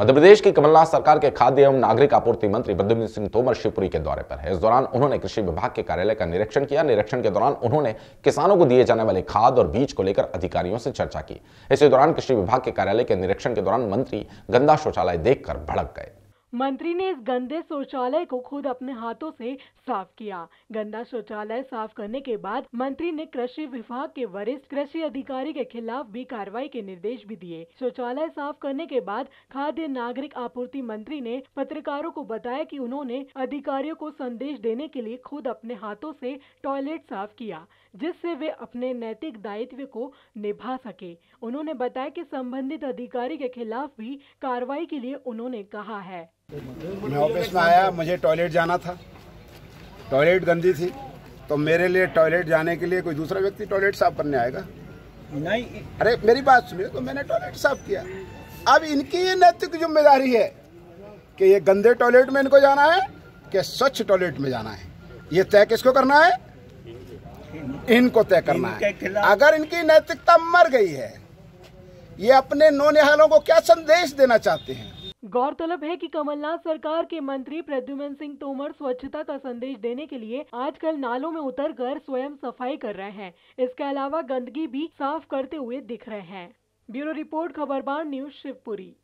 मध्य प्रदेश की कमलनाथ सरकार के खाद्य एवं नागरिक आपूर्ति मंत्री प्रद्युम्न सिंह तोमर शिवपुरी के दौरे पर है इस दौरान उन्होंने कृषि विभाग के कार्यालय का निरीक्षण किया निरीक्षण के दौरान उन्होंने किसानों को दिए जाने वाले खाद और बीज को लेकर अधिकारियों से चर्चा की इसी दौरान कृषि विभाग के कार्यालय के निरीक्षण के दौरान मंत्री गंदा शौचालय देखकर भड़क गए मंत्री ने इस गंदे शौचालय को खुद अपने हाथों से साफ किया गंदा शौचालय साफ करने के बाद मंत्री ने कृषि विभाग के वरिष्ठ कृषि अधिकारी के खिलाफ भी कार्रवाई के निर्देश भी दिए शौचालय साफ करने के बाद खाद्य नागरिक आपूर्ति मंत्री ने पत्रकारों को बताया कि उन्होंने अधिकारियों को संदेश देने के लिए खुद अपने हाथों से टॉयलेट साफ किया जिससे वे अपने नैतिक दायित्व को निभा सके उन्होंने बताया कि संबंधित अधिकारी के खिलाफ भी कार्रवाई के लिए उन्होंने कहा है मैं ऑफिस में आया मुझे टॉयलेट जाना था टॉयलेट गंदी थी तो मेरे लिए टॉयलेट जाने के लिए कोई दूसरा व्यक्ति टॉयलेट साफ करने आएगा नहीं अरे मेरी बात सुनिए तो मैंने टॉयलेट साफ किया अब इनकी ये नैतिक जिम्मेदारी है कि ये गंदे टॉयलेट में इनको जाना है कि स्वच्छ टॉयलेट में जाना है ये तय किसको करना है इनको तय करना है अगर इनकी नैतिकता मर गई है ये अपने नौनिहालों को क्या संदेश देना चाहते हैं गौरतलब है कि कमलनाथ सरकार के मंत्री प्रद्युमन सिंह तोमर स्वच्छता का संदेश देने के लिए आजकल नालों में उतरकर स्वयं सफाई कर रहे हैं इसके अलावा गंदगी भी साफ करते हुए दिख रहे हैं bureau report Khabarbar news Shivpuri